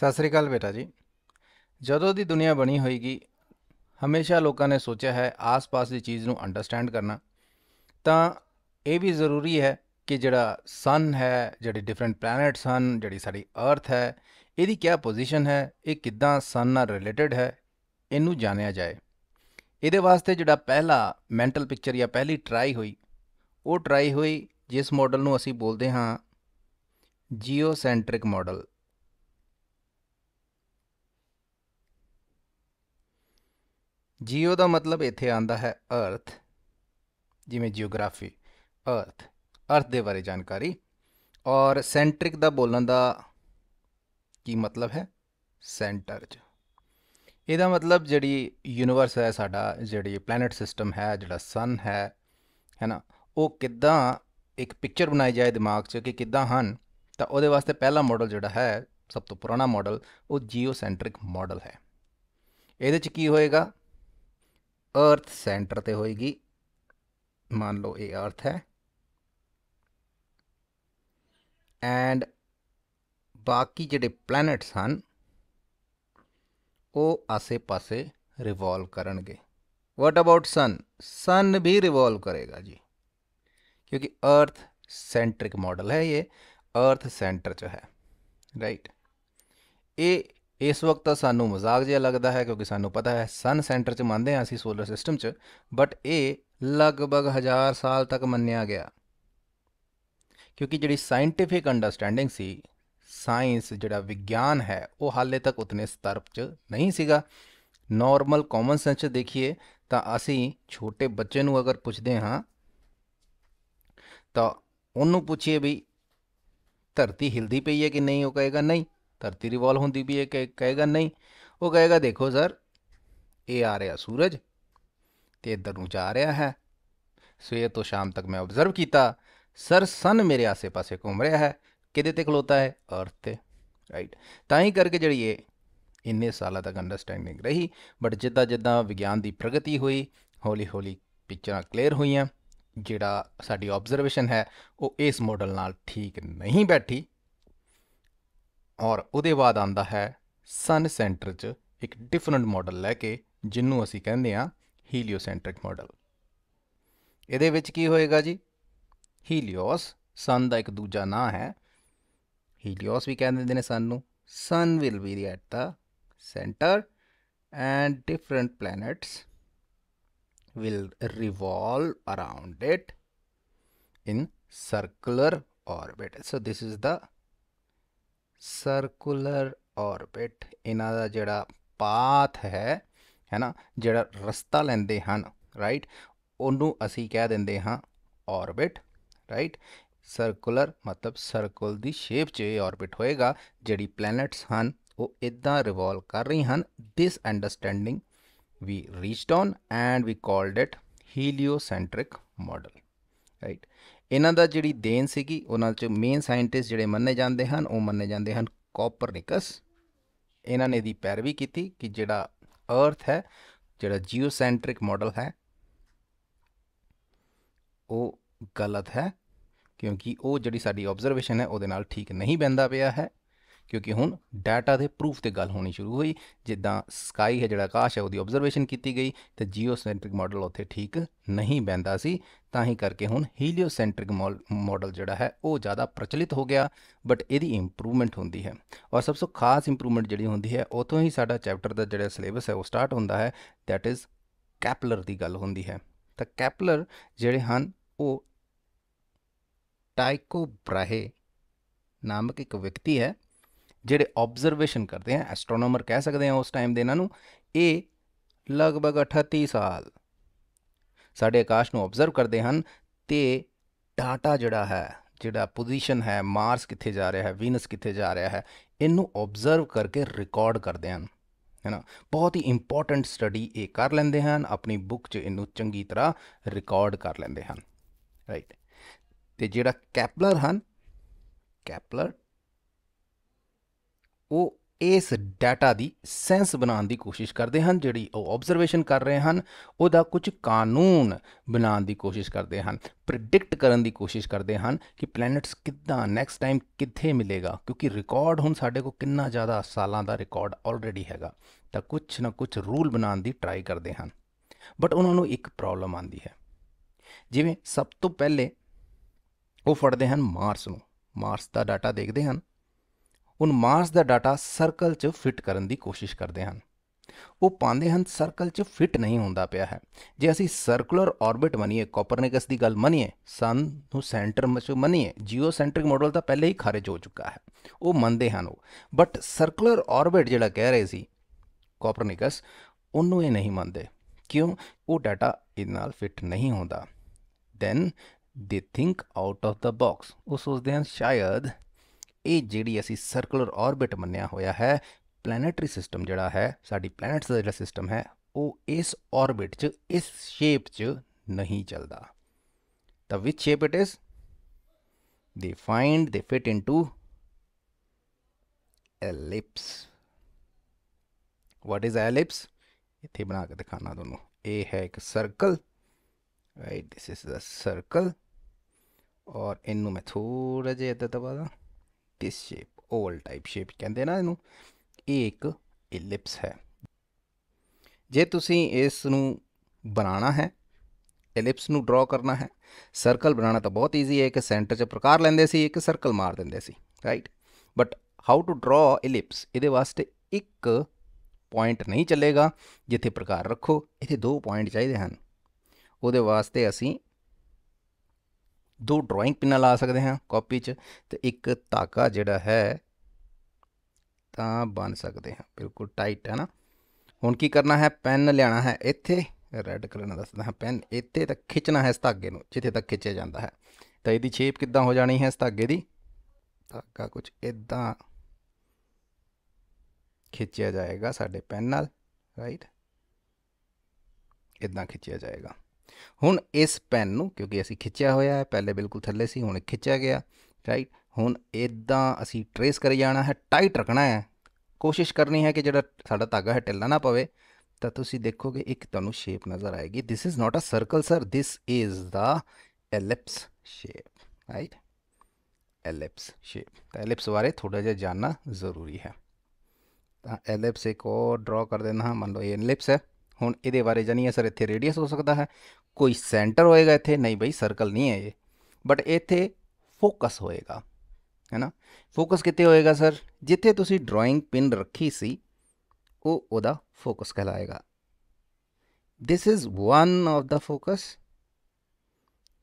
ਸਤਿ ਸ੍ਰੀ ਅਕਾਲ ਬੇਟਾ ਜੀ ਜਦੋਂ ਦੀ ਦੁਨੀਆ ਬਣੀ ਹੋਏਗੀ ਹਮੇਸ਼ਾ ਲੋਕਾਂ ਨੇ ਸੋਚਿਆ ਹੈ ਆਸ-ਪਾਸ ਦੀ ਚੀਜ਼ ਨੂੰ ਅੰਡਰਸਟੈਂਡ ਕਰਨਾ ਤਾਂ ਇਹ ਵੀ ਜ਼ਰੂਰੀ ਹੈ ਕਿ ਜਿਹੜਾ ਸਨ ਹੈ ਜਿਹੜੇ ਡਿਫਰੈਂਟ ਪਲੈਨਟਸ ਹਨ ਜਿਹੜੀ ਸਾਡੀ ਅਰਥ ਹੈ ਇਹਦੀ ਕੀ ਪੋਜੀਸ਼ਨ ਹੈ ਇਹ ਕਿੱਦਾਂ ਸਨ ਨਾਲ ਰਿਲੇਟਡ ਹੈ ਇਹਨੂੰ ਜਾਣਿਆ ਜਾਏ ਇਹਦੇ ਵਾਸਤੇ ਜਿਹੜਾ ਪਹਿਲਾ ਮੈਂਟਲ ਪਿਕਚਰ ਜਾਂ ਪਹਿਲੀ ਟਰਾਈ ਹੋਈ ਉਹ ਟਰਾਈ ਹੋਈ ਜਿਸ ਮਾਡਲ ਨੂੰ ਅਸੀਂ ਬੋਲਦੇ ਹਾਂ ਜੀਓਸੈਂਟ੍ਰਿਕ ਮਾਡਲ ਜੀਓ ਦਾ ਮਤਲਬ ਇੱਥੇ ਆਂਦਾ ਹੈ ਅਰਥ ਜਿਵੇਂ ਜੀਓਗ੍ਰਾਫੀ ਅਰਥ ਅਰਥ ਦੇ ਬਾਰੇ ਜਾਣਕਾਰੀ ਔਰ ਸੈਂਟ੍ਰਿਕ ਦਾ ਬੋਲਣ ਦਾ ਕੀ ਮਤਲਬ ਹੈ ਸੈਂਟਰ ਚ ਇਹਦਾ ਮਤਲਬ ਜਿਹੜੀ ਯੂਨੀਵਰਸ ਹੈ ਸਾਡਾ ਜਿਹੜੀ ਪਲੈਨਟ ਸਿਸਟਮ ਹੈ ਜਿਹੜਾ ਸਨ ਹੈ ਹੈਨਾ ਉਹ ਕਿੱਦਾਂ ਇੱਕ ਪਿਕਚਰ ਬਣਾਈ ਜਾਏ ਦਿਮਾਗ 'ਚ ਕਿ ਕਿੱਦਾਂ ਹਨ ਤਾਂ ਉਹਦੇ ਵਾਸਤੇ ਪਹਿਲਾ ਮਾਡਲ ਜਿਹੜਾ ਹੈ ਸਭ ਤੋਂ ਪੁਰਾਣਾ ਮਾਡਲ ਉਹ ਜੀਓਸੈਂਟ੍ਰਿਕ ਮਾਡਲ ਹੈ ਇਹਦੇ 'ਚ ਕੀ ਹੋਏਗਾ अर्थ सेंटर से होएगी मान लो ये अर्थ है एंड बाकी ਜਿਹੜੇ प्लैनेट्स हैं वो आसे पासे रिवॉल्व ਕਰਨਗੇ ਵਾਟ अबाउट सन सन भी रिवॉल्व करेगा जी क्योंकि अर्थ सेंट्रिक मॉडल है ये अर्थ सेंटर जो है राइट right? ये ਇਸ ਵਕਤ ਤਾਂ ਸਾਨੂੰ ਮਜ਼ਾਕ ਜਿਹਾ ਲੱਗਦਾ ਹੈ ਕਿਉਂਕਿ ਸਾਨੂੰ ਪਤਾ ਹੈ ਸਨ ਸੈਂਟਰ 'ਚ ਮੰਨਦੇ ਆ ਅਸੀਂ ਸੋਲਰ ਸਿਸਟਮ 'ਚ ਬਟ ਇਹ ਲਗਭਗ 1000 ਸਾਲ ਤੱਕ ਮੰਨਿਆ ਗਿਆ ਕਿਉਂਕਿ ਜਿਹੜੀ ਸਾਇੰਟਿਫਿਕ ਅੰਡਰਸਟੈਂਡਿੰਗ ਸੀ ਸਾਇੰਸ ਜਿਹੜਾ ਵਿਗਿਆਨ ਹੈ ਉਹ ਹਾਲੇ ਤੱਕ ਉਤਨੇ ਸਤਰ 'ਚ ਨਹੀਂ ਸੀਗਾ ਨਾਰਮਲ ਕਾਮਨ ਸੈਂਸ 'ਚ ਦੇਖੀਏ ਤਾਂ ਅਸੀਂ ਛੋਟੇ ਬੱਚੇ ਨੂੰ ਅਗਰ ਪੁੱਛਦੇ ਹਾਂ ਤਾਂ ਉਹਨੂੰ ਪੁੱਛੀਏ ਵੀ ਧਰਤੀ ਹਿਲਦੀ ਪਈ ਹੈ ਕਿ ਨਹੀਂ ਉਹ ਕਹੇਗਾ ਨਹੀਂ ਧਰਤੀ ਰਿਵੋਲ ਹੁੰਦੀ ਵੀ ਇਹ ਕਹੇਗਾ ਨਹੀਂ ਉਹ ਕਹੇਗਾ ਦੇਖੋ ਸਰ ਇਹ ਆ ਰਿਹਾ ਸੂਰਜ ਤੇ ਇਧਰ ਨੂੰ ਜਾ ਰਿਹਾ ਹੈ ਸਵੇਰ ਤੋਂ ਸ਼ਾਮ ਤੱਕ ਮੈਂ ਆਬਜ਼ਰਵ ਕੀਤਾ ਸਰ ਸਨ ਮੇਰੇ ਆਸੇ-ਪਾਸੇ ਘੁੰਮ ਰਿਹਾ ਹੈ ਕਿਹਦੇ ਤੇ ਖਲੋਤਾ ਹੈ ਅਰਥ ਤੇ ਰਾਈਟ ਤਾਂ ਹੀ ਕਰਕੇ ਜਿਹੜੀ ਇਹ ਇੰਨੇ ਸਾਲਾਂ ਤੱਕ ਅੰਡਰਸਟੈਂਡਿੰਗ ਰਹੀ ਬਟ ਜਿੱਦਾਂ ਜਿੱਦਾਂ ਵਿਗਿਆਨ ਦੀ ਪ੍ਰਗਤੀ ਹੋਈ ਹੌਲੀ-ਹੌਲੀ ਪਿਕਚਰਾਂ ਕਲੀਅਰ ਹੋਈਆਂ ਜਿਹੜਾ ਸਾਡੀ ਆਬਜ਼ਰਵੇਸ਼ਨ ਹੈ ਉਹ ਇਸ ਮਾਡਲ ਨਾਲ ਠੀਕ ਨਹੀਂ ਬੈਠੀ ਔਰ ਉਹਦੇ ਬਾਅਦ ਆਂਦਾ ਹੈ ਸਨ ਸੈਂਟਰ 'ਚ ਇੱਕ ਡਿਫਰੈਂਟ ਮਾਡਲ ਲੈ ਕੇ ਜਿਹਨੂੰ ਅਸੀਂ ਕਹਿੰਦੇ ਆ ਹੀਲੀਓਸੈਂਟ੍ਰਿਕ ਮਾਡਲ ਇਹਦੇ ਵਿੱਚ ਕੀ ਹੋਏਗਾ ਜੀ ਹੀਲੀਓਸ ਸਨ ਦਾ ਇੱਕ ਦੂਜਾ ਨਾਂ ਹੈ ਹੀਲੀਓਸ ਵੀ ਕਹਿੰਦੇ ਨੇ ਸਨ ਨੂੰ sun will be at the centre and different planets will revolve around it in circular orbit so this is the circular orbit ਇਹਨਾਂ ਦਾ ਜਿਹੜਾ ਪਾਥ ਹੈ ਹੈਨਾ ਜਿਹੜਾ ਰਸਤਾ ਲੈਂਦੇ ਹਨ ਰਾਈਟ ਉਹਨੂੰ ਅਸੀਂ ਕਹਿ ਦਿੰਦੇ ਹਾਂ ਆਰਬਿਟ ਰਾਈਟ ਸਰਕੂਲਰ ਮਤਲਬ ਸਰਕਲ ਦੀ ਸ਼ੇਪ 'ਚ ਇਹ ਆਰਬਿਟ ਹੋਏਗਾ ਜਿਹੜੀ ਪਲੈਨਟਸ ਹਨ ਉਹ ਇਦਾਂ ਰਿਵੋਲਵ ਕਰ ਰਹੀ ਹਨ this understanding we reached on and we called it heliocentric model right ਇਹਨਾਂ ਦਾ ਜਿਹੜੀ ਦੇਣ ਸੀਗੀ ਉਹਨਾਂ ਚ ਮੇਨ ਸਾਇੰਟਿਸਟ ਜਿਹੜੇ ਮੰਨੇ ਜਾਂਦੇ ਹਨ ਉਹ ਮੰਨੇ ਜਾਂਦੇ ਹਨ ਕੋਪਰਨਿਕਸ ਇਹਨਾਂ ਨੇ ਦੀ ਪੈਰਵੀ ਕੀਤੀ ਕਿ ਜਿਹੜਾ ਅਰਥ ਹੈ ਜਿਹੜਾ ਜੀਓਸੈਂਟ੍ਰਿਕ ਮਾਡਲ ਹੈ ਉਹ ਗਲਤ ਹੈ ਕਿਉਂਕਿ ਉਹ ਜਿਹੜੀ ਸਾਡੀ ਆਬਜ਼ਰਵੇਸ਼ਨ ਹੈ ਉਹਦੇ ਨਾਲ ਠੀਕ ਨਹੀਂ ਬੰਦਾ ਪਿਆ ਹੈ ਕਿਉਂਕਿ ਹੁਣ ਡਾਟਾ ਦੇ ਪ੍ਰੂਫ ਤੇ ਗੱਲ ਹੋਣੀ ਸ਼ੁਰੂ ਹੋਈ ਜਿੱਦਾਂ ਸਕਾਈ ਹੈ ਜਿਹੜਾ ਆਕਾਸ਼ ਹੈ ਉਹਦੀ ਆਬਜ਼ਰਵੇਸ਼ਨ ਕੀਤੀ ਗਈ ਤੇ ਜੀਓਸੈਂਟ੍ਰਿਕ ਮਾਡਲ ਉੱਥੇ ਠੀਕ ਨਹੀਂ ਬੈਂਦਾ ਸੀ ਤਾਂ ਹੀ ਕਰਕੇ ਹੁਣ ਹੀਲੀਓਸੈਂਟ੍ਰਿਕ ਮਾਡਲ ਜਿਹੜਾ ਹੈ ਉਹ ਜ਼ਿਆਦਾ ਪ੍ਰਚਲਿਤ ਹੋ ਗਿਆ ਬਟ ਇਹਦੀ ਇੰਪਰੂਵਮੈਂਟ ਹੁੰਦੀ ਹੈ ਔਰ ਸਭ ਤੋਂ ਖਾਸ ਇੰਪਰੂਵਮੈਂਟ ਜਿਹੜੀ ਹੁੰਦੀ ਹੈ ਉਤੋਂ ਹੀ ਸਾਡਾ ਚੈਪਟਰ ਦਾ ਜਿਹੜਾ ਸਿਲੇਬਸ ਹੈ ਉਹ ਸਟਾਰਟ ਹੁੰਦਾ ਹੈ ਥੈਟ ਇਜ਼ ਕੈਪਲਰ ਦੀ ਗੱਲ ਹੁੰਦੀ ਹੈ ਤਾਂ ਕੈਪਲਰ ਜਿਹੜੇ ਹਨ ਉਹ ਟਾਈਕੋ ਬ੍ਰਾਹੇ ਨਾਮਕ ਇੱਕ ਵਿਅਕਤੀ ਹੈ ਜਿਹੜੇ ਆਬਜ਼ਰਵੇਸ਼ਨ ਕਰਦੇ ਆ ਐਸਟਰੋਨੋਮਰ ਕਹਿ ਸਕਦੇ ਆ ਉਸ ਟਾਈਮ ਦੇ ਇਹਨਾਂ ਨੂੰ ਇਹ ਲਗਭਗ 38 ਸਾਲ ਸਾਡੇ ਆਕਾਸ਼ ਨੂੰ ਆਬਜ਼ਰਵ ਕਰਦੇ ਹਨ ਤੇ ਡਾਟਾ ਜਿਹੜਾ ਹੈ ਜਿਹੜਾ ਪੋਜੀਸ਼ਨ ਹੈ ਮਾਰਸ ਕਿੱਥੇ ਜਾ ਰਿਹਾ ਹੈ ਵੀਨਸ ਕਿੱਥੇ ਜਾ ਰਿਹਾ ਹੈ ਇਹਨੂੰ ਆਬਜ਼ਰਵ ਕਰਕੇ ਰਿਕਾਰਡ ਕਰਦੇ ਹਨ ਹੈਨਾ ਬਹੁਤ ਹੀ ਇੰਪੋਰਟੈਂਟ ਸਟੱਡੀ ਇਹ ਕਰ ਲੈਂਦੇ ਹਨ ਆਪਣੀ ਬੁੱਕ 'ਚ ਇਹਨੂੰ ਚੰਗੀ ਤਰ੍ਹਾਂ ਰਿਕਾਰਡ ਕਰ ਲੈਂਦੇ ਹਨ ਰਾਈਟ ਤੇ ਜਿਹੜਾ ਕੈਪਲਰ ਹਨ ਕੈਪਲਰ ਉਹ ਇਸ ਡਾਟਾ ਦੀ ਸੈਂਸ ਬਣਾਉਣ ਦੀ ਕੋਸ਼ਿਸ਼ ਕਰਦੇ ਹਨ ਜਿਹੜੀ ਉਹ ਆਬਜ਼ਰਵੇਸ਼ਨ ਕਰ ਰਹੇ ਹਨ ਉਹਦਾ ਕੁਝ ਕਾਨੂੰਨ ਬਣਾਉਣ ਦੀ ਕੋਸ਼ਿਸ਼ ਕਰਦੇ ਹਨ ਪ੍ਰੈਡਿਕਟ ਕਰਨ ਦੀ ਕੋਸ਼ਿਸ਼ ਕਰਦੇ ਹਨ ਕਿ ਪਲੈਨਟਸ ਕਿੱਦਾਂ ਨੈਕਸਟ ਟਾਈਮ ਕਿੱਥੇ ਮਿਲੇਗਾ ਕਿਉਂਕਿ ਰਿਕਾਰਡ ਹੁਣ ਸਾਡੇ ਕੋਲ ਕਿੰਨਾ ਜ਼ਿਆਦਾ ਸਾਲਾਂ ਦਾ ਰਿਕਾਰਡ ਆਲਰੇਡੀ ਹੈਗਾ ਤਾਂ ਕੁਝ ਨਾ ਕੁਝ ਰੂਲ ਬਣਾਉਣ ਦੀ ਟਰਾਈ ਕਰਦੇ ਹਨ ਬਟ ਉਹਨਾਂ ਨੂੰ ਇੱਕ ਪ੍ਰੋਬਲਮ ਆਂਦੀ ਹੈ ਜਿਵੇਂ ਸਭ ਤੋਂ ਪਹਿਲੇ ਉਹ ਫੜਦੇ ਹਨ ਮਾਰਸ ਨੂੰ ਮਾਰਸ ਦਾ ਡਾਟਾ ਦੇਖਦੇ ਹਨ ਹੁਣ ਮਾਸ ਦਾ ਡਾਟਾ ਸਰਕਲ 'ਚ ਫਿੱਟ ਕਰਨ ਦੀ ਕੋਸ਼ਿਸ਼ ਕਰਦੇ ਹਨ ਉਹ ਪਾਉਂਦੇ ਹਨ ਸਰਕਲ 'ਚ ਫਿੱਟ ਨਹੀਂ ਹੁੰਦਾ ਪਿਆ ਹੈ ਜੇ ਅਸੀਂ ਸਰਕੂਲਰ ਆਰਬਿਟ ਮੰਨੀਏ ਕੋਪਰਨਿਕਸ ਦੀ ਗੱਲ ਮੰਨੀਏ ਸਨ ਨੂੰ ਸੈਂਟਰ ਵਿੱਚ ਮੰਨੀਏ ਜੀਓਸੈਂਟ੍ਰਿਕ ਮਾਡਲ ਤਾਂ ਪਹਿਲੇ ਹੀ ਖਾਰਜ ਹੋ ਚੁੱਕਾ ਹੈ ਉਹ ਮੰਨਦੇ ਹਨ ਉਹ ਬਟ ਸਰਕੂਲਰ ਆਰਬਿਟ ਜਿਹੜਾ ਕਹਿ ਰਹੇ ਸੀ ਕੋਪਰਨਿਕਸ ਉਹਨੂੰ ਇਹ ਨਹੀਂ ਮੰਨਦੇ ਕਿਉਂ ਉਹ ਡਾਟਾ ਇਹ ਨਾਲ ਫਿੱਟ ਨਹੀਂ ਹੁੰਦਾ then they think out of the box ਉਹ ਸੋਚਦੇ ਹਨ ਸ਼ਾਇਦ ਇਹ ਜਿਹੜੀ ਅਸੀਂ ਸਰਕੂਲਰ ਆਰਬਿਟ ਮੰਨਿਆ ਹੋਇਆ ਹੈ ਪਲੈਨੇਟਰੀ ਸਿਸਟਮ ਜਿਹੜਾ ਹੈ ਸਾਡੀ ਪਲੈਨਟਸ ਦਾ ਜਿਹੜਾ ਸਿਸਟਮ ਹੈ ਉਹ ਇਸ ਆਰਬਿਟ 'ਚ ਇਸ ਸ਼ੇਪ 'ਚ ਨਹੀਂ ਚੱਲਦਾ ਤਾਂ which shape it is they find they fit into ellipse what is ellipse ਇੱਥੇ ਬਣਾ ਕੇ ਦਿਖਾਣਾ ਤੁਹਾਨੂੰ ਇਹ ਹੈ ਇੱਕ circle right this is a circle ਔਰ ਇਹਨੂੰ ਮੈਂ ਥੋੜਾ ਜਿਹਾ ਇੱਧਰ ਦਬਾ this shape oval type shape ਕਹਿੰਦੇ ਨਾ ਇਹਨੂੰ ਇਹ ਇੱਕ ਇਲਿਪਸ ਹੈ ਜੇ ਤੁਸੀਂ ਇਸ ਨੂੰ ਬਣਾਉਣਾ ਹੈ ਐਲਿਪਸ ਨੂੰ ਡਰਾ ਕਰਨਾ ਹੈ ਸਰਕਲ ਬਣਾਉਣਾ ਤਾਂ ਬਹੁਤ ਈਜ਼ੀ ਹੈ ਇੱਕ ਸੈਂਟਰ 'ਚ ਪ੍ਰਕਾਰ ਲੈਂਦੇ ਸੀ ਇੱਕ ਸਰਕਲ ਮਾਰ ਦਿੰਦੇ ਸੀ right but how to draw ellipse ਇਹਦੇ ਵਾਸਤੇ ਇੱਕ ਪੁਆਇੰਟ ਨਹੀਂ ਚੱਲੇਗਾ ਜਿੱਥੇ ਪ੍ਰਕਾਰ ਰੱਖੋ ਇੱਥੇ ਦੋ ਪੁਆਇੰਟ ਚਾਹੀਦੇ ਹਨ ਉਹਦੇ ਵਾਸਤੇ ਅਸੀਂ ਦੋ ਡਰਾਇੰਗ ਪਿੰਨਾਂ ਲਾ ਸਕਦੇ ਹਾਂ ਕਾਪੀ 'ਚ ਤੇ ਇੱਕ ਧਾਗਾ ਜਿਹੜਾ ਹੈ ਤਾਂ ਬਣ ਸਕਦੇ ਹਾਂ ਬਿਲਕੁਲ ਟਾਈਟ ਹੈ ਨਾ ਹੁਣ ਕੀ ਕਰਨਾ ਹੈ ਪੈਨ ਲਿਆਣਾ ਹੈ ਇੱਥੇ ਰੈੱਡ ਕਲਰ ਨਾਲ ਦੱਸਦਾ ਹਾਂ ਪੈਨ ਇੱਥੇ ਤੱਕ ਖਿੱਚਣਾ ਹੈ ਇਸ ਧਾਗੇ ਨੂੰ ਜਿੱਥੇ ਤੱਕ ਖਿੱਚਿਆ ਜਾਂਦਾ ਹੈ ਤਾਂ ਇਹਦੀ ਸ਼ੇਪ ਕਿੱਦਾਂ ਹੋ ਜਾਣੀ ਹੈ ਇਸ ਧਾਗੇ ਦੀ ਧਾਗਾ ਕੁਝ ਇਦਾਂ ਖਿੱਚਿਆ ਜਾਏਗਾ ਸਾਡੇ ਪੈਨ ਨਾਲ ਰਾਈਟ ਇਦਾਂ ਖਿੱਚਿਆ ਜਾਏਗਾ ਹੁਣ ਇਸ ਪੈਨ ਨੂੰ ਕਿਉਂਕਿ ਅਸੀਂ ਖਿੱਚਿਆ ਹੋਇਆ ਹੈ ਪਹਿਲੇ ਬਿਲਕੁਲ ਥੱਲੇ ਸੀ ਹੁਣ ਖਿੱਚਿਆ ਗਿਆ ਰਾਈਟ ਹੁਣ ਇਦਾਂ ਅਸੀਂ ਟਰੇਸ ਕਰੀ ਜਾਣਾ ਹੈ ਟਾਈਟ ਰੱਖਣਾ ਹੈ ਕੋਸ਼ਿਸ਼ ਕਰਨੀ ਹੈ ਕਿ ਜਿਹੜਾ ਸਾਡਾ ਧਾਗਾ ਹੈ ਢਿੱਲਾ ਨਾ ਪਵੇ ਤਾਂ ਤੁਸੀਂ ਦੇਖੋਗੇ ਇੱਕ ਤੁਹਾਨੂੰ ਸ਼ੇਪ ਨਜ਼ਰ ਆਏਗੀ this is not a circle sir this is the ellipse shape right ellipse shape ਤਾਂ ਐਲਿਪਸ ਬਾਰੇ ਥੋੜਾ ਜਿਹਾ ਜਾਨਣਾ ਜ਼ਰੂਰੀ ਹੈ ਤਾਂ ਐਲਿਪਸ ਇੱਕ ਹੋਰ ਡਰਾ ਕਰ ਦੇਣਾ ਮੰਨ ਲਓ ਇਹ ਐਲਿਪਸ ਹੈ ਹੁਣ ਇਹਦੇ ਬਾਰੇ ਜਾਨੀ ਹੈ ਸਰ ਇੱਥੇ ਰੇਡੀਅਸ ਹੋ ਸਕਦਾ ਹੈ कोई सेंटर होएगा इतने नहीं भाई सर्कल नहीं है ये बट इत फोकस होएगा है ना फोकस कितने होएगा सर जिथे तुम ड्रॉइंग पिन रखी सी वो फोकस कहलाएगा this is one of the focus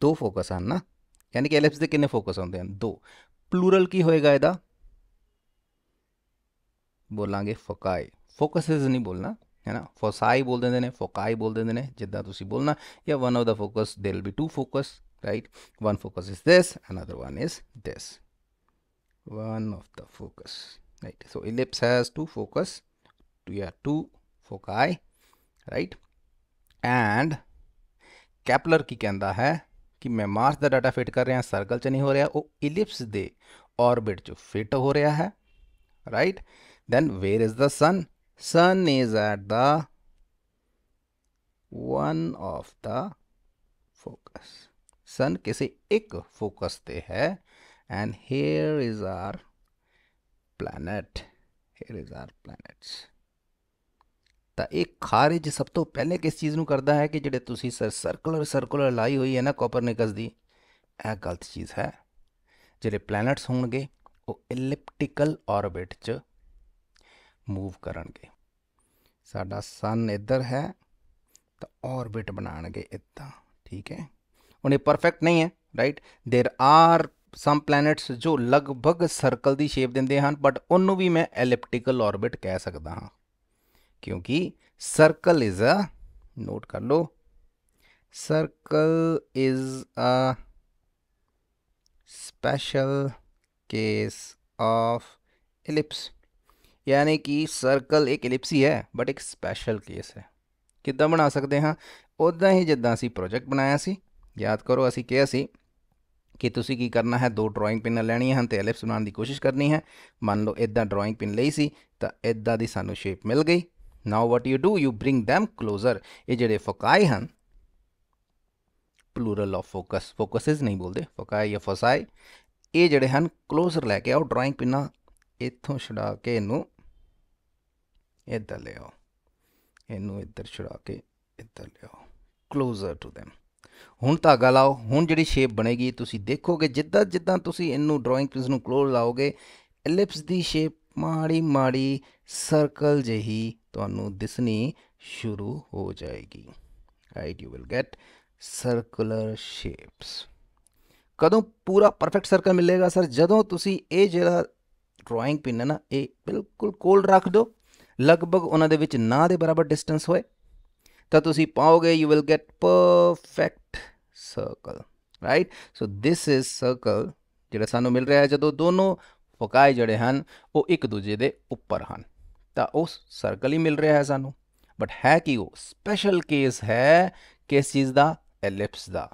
दो फोकस हैं ना यानी कि एलिप्स के किन्ने फोकस आते हैं दो प्लूरल की होएगा यदा बोलेंगे फोकाई फोकसेस नहीं बोलना है ना फोसाई बोल देते ने फोकाई बोल देते हैं जिदा तुम बोलना या one of the focus there'll be two focus right one focus is this another one is this one of the focus right so ellipse has two focus two या two foci right and Kepler की कहता है कि मैं Mars का data fit कर रहा circle च नहीं हो रहा वो इलिप्स के चु फिट हो रहा है right then where is the sun sun is at the one of the focus sun kisi ek focus te hai and here is our planet here is our planets ta ek kharij sab to pehle kis cheez nu karda hai ki jede tusi sir circular circular lai hui hai na copernicus di eh galat cheez hai jede planets honge oh elliptical orbit ch move ਕਰਨਗੇ ਸਾਡਾ ਸਨ ਇੱਧਰ ਹੈ ਤਾਂ orbit ਬਣਾਣਗੇ ਇਦਾਂ ਠੀਕ ਹੈ ਹੁਣ ਇਹ ਪਰਫੈਕਟ ਨਹੀਂ ਹੈ right there are some planets ਜੋ ਲਗਭਗ ਸਰਕਲ ਦੀ ਸ਼ੇਪ ਦਿੰਦੇ ਹਨ ਬਟ ਉਹਨੂੰ ਵੀ ਮੈਂ ਐਲਿਪਟੀਕਲ ਆਰਬਿਟ ਕਹਿ ਸਕਦਾ ਹਾਂ ਕਿਉਂਕਿ ਸਰਕਲ ਇਜ਼ ਅ ਨੋਟ ਕਰ ਲਓ circle is a special case of ellipse ਯਾਨੀ ਕਿ ਸਰਕਲ ਇੱਕ ਐਲਿਪਸੀ ਹੈ ਬਟ ਇੱਕ ਸਪੈਸ਼ਲ ਕੇਸ ਹੈ ਕਿੱਦਾਂ ਬਣਾ ਸਕਦੇ ਹਾਂ ਉਦਾਂ ਹੀ ਜਿੱਦਾਂ ਅਸੀਂ ਪ੍ਰੋਜੈਕਟ ਬਣਾਇਆ ਸੀ ਯਾਦ ਕਰੋ ਅਸੀਂ ਕਿਹਾ ਸੀ ਕਿ ਤੁਸੀਂ ਕੀ ਕਰਨਾ ਹੈ ਦੋ ਡਰਾਇੰਗ ਪਿੰਨ ਲੈਣੀਆਂ ਹਨ ਤੇ ਐਲਿਪਸ ਬਣਾਉਣ ਦੀ ਕੋਸ਼ਿਸ਼ ਕਰਨੀ ਹੈ ਮੰਨ ਲਓ ਇਦਾਂ ਡਰਾਇੰਗ ਪਿੰਨ ਲਈ ਸੀ ਤਾਂ ਇਦਾਂ ਦੀ ਸਾਨੂੰ ਸ਼ੇਪ ਮਿਲ ਗਈ now what you do you bring them closer ਇਹ ਜਿਹੜੇ ਫੋਕਾਈ ਹਨ ਪਲੂਰਲ ਆਫ ਫੋਕਸ ਫੋਕਸਸ ਨਹੀਂ ਬੋਲਦੇ ਫੋਕਾਈ ਜਾਂ ਫੋਸਾਈ ਇਹ ਜਿਹੜੇ ਹਨ ক্লোਜ਼ਰ ਲੈ ਕੇ ਆਓ ਡਰਾਇੰਗ ਪਿੰਨਾਂ ਇੱਥੋਂ ਛਡਾ ਕੇ ਇਹਨੂੰ ਇੱਧਰ ਲਿਆਓ ਇਹਨੂੰ ਇੱਧਰ ਛੁੜਾ ਕੇ ਇੱਧਰ ਲਿਆਓ ਕਲੋਜ਼ਰ ਟੂ them ਹੁਣ ਧਾਗਾ ਲਾਓ ਹੁਣ ਜਿਹੜੀ ਸ਼ੇਪ ਬਣੇਗੀ ਤੁਸੀਂ ਦੇਖੋਗੇ ਜਿੱਦਾਂ ਜਿੱਦਾਂ ਤੁਸੀਂ ਇਹਨੂੰ ਡਰਾਇੰਗ ਪੀਸ ਨੂੰ ਕਲੋਜ਼ ਲਾਓਗੇ ਐਲਿਪਸ ਦੀ ਸ਼ੇਪ ਮਾੜੀ ਮਾੜੀ ਸਰਕਲ ਜਹੀ ਤੁਹਾਨੂੰ ਦਿਸਣੀ ਸ਼ੁਰੂ ਹੋ ਜਾਏਗੀ right you will get circular shapes ਕਦੋਂ ਪੂਰਾ ਪਰਫੈਕਟ ਸਰਕਲ ਮਿਲੇਗਾ ਸਰ ਜਦੋਂ ਤੁਸੀਂ ਇਹ ਜਿਹੜਾ ਡਰਾਇੰਗ ਪਿੰਨ ਹੈ ਨਾ ਇਹ ਬਿਲਕੁਲ ਕੋਲ ਰੱਖ ਦਿਓ ਲਗਭਗ ਉਹਨਾਂ ਦੇ ਵਿੱਚ ਨਾ ਦੇ ਬਰਾਬਰ ਡਿਸਟੈਂਸ ਹੋਏ ਤਾਂ ਤੁਸੀਂ ਪਾਓਗੇ you will get perfect circle right so this is circle ਜਿਹੜਾ ਸਾਨੂੰ ਮਿਲ ਰਿਹਾ ਹੈ ਜਦੋਂ ਦੋਨੋਂ ਫੋਕਾਈ ਜਿਹੜੇ ਹਨ ਉਹ ਇੱਕ ਦੂਜੇ ਦੇ ਉੱਪਰ ਹਨ ਤਾਂ ਉਸ ਸਰਕਲ ਹੀ ਮਿਲ ਰਿਹਾ ਹੈ ਸਾਨੂੰ ਬਟ ਹੈ ਕਿ ਉਹ ਸਪੈਸ਼ਲ ਕੇਸ ਹੈ ਕਿਸ ਚੀਜ਼ ਦਾ ਐਲਿਪਸ ਦਾ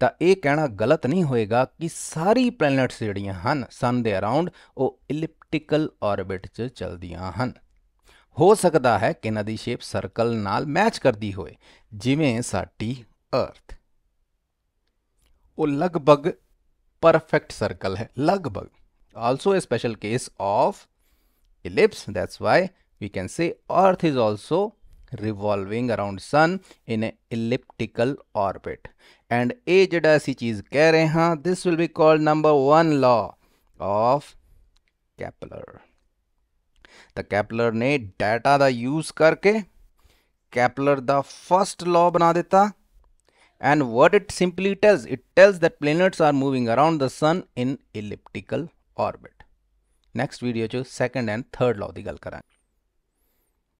ਤਾਂ ਇਹ ਕਹਿਣਾ ਗਲਤ ਨਹੀਂ ਹੋਏਗਾ ਕਿ ਸਾਰੀ ਪਲੈਨਟਸ ਜਿਹੜੀਆਂ ਹਨ ਸਨ ਦੇ ਅਰਾਊਂਡ ਉਹ ਐਲਿਪਟੀਕਲ ਆਰਬਿਟ 'ਚ ਚੱਲਦੀਆਂ ਹਨ ਹੋ ਸਕਦਾ ਹੈ ਕਿ ਇਹਨਾਂ ਦੀ ਸ਼ੇਪ ਸਰਕਲ ਨਾਲ ਮੈਚ ਕਰਦੀ ਹੋਵੇ ਜਿਵੇਂ ਸਾਡੀ ਅਰਥ ਉਹ ਲਗਭਗ ਪਰਫੈਕਟ ਸਰਕਲ ਹੈ ਲਗਭਗ also a special case of ellipse that's why we can say earth is also revolving around sun in an elliptical orbit and ਇਹ ਜਿਹੜਾ ਅਸੀਂ ਚੀਜ਼ ਕਹਿ ਰਹੇ ਹਾਂ this will be called number 1 law of Kepler ਤਾਂ ਕੈਪਲਰ ਨੇ ਡਾਟਾ ਦਾ use ਕਰਕੇ ਕੈਪਲਰ ਦਾ ਫਰਸਟ ਲਾਅ ਬਣਾ ਦਿੱਤਾ and what it simply tells it tells that planets are moving around the sun in elliptical orbit next video ਚ second and third law ਦੀ ਗੱਲ ਕਰਾਂਗੇ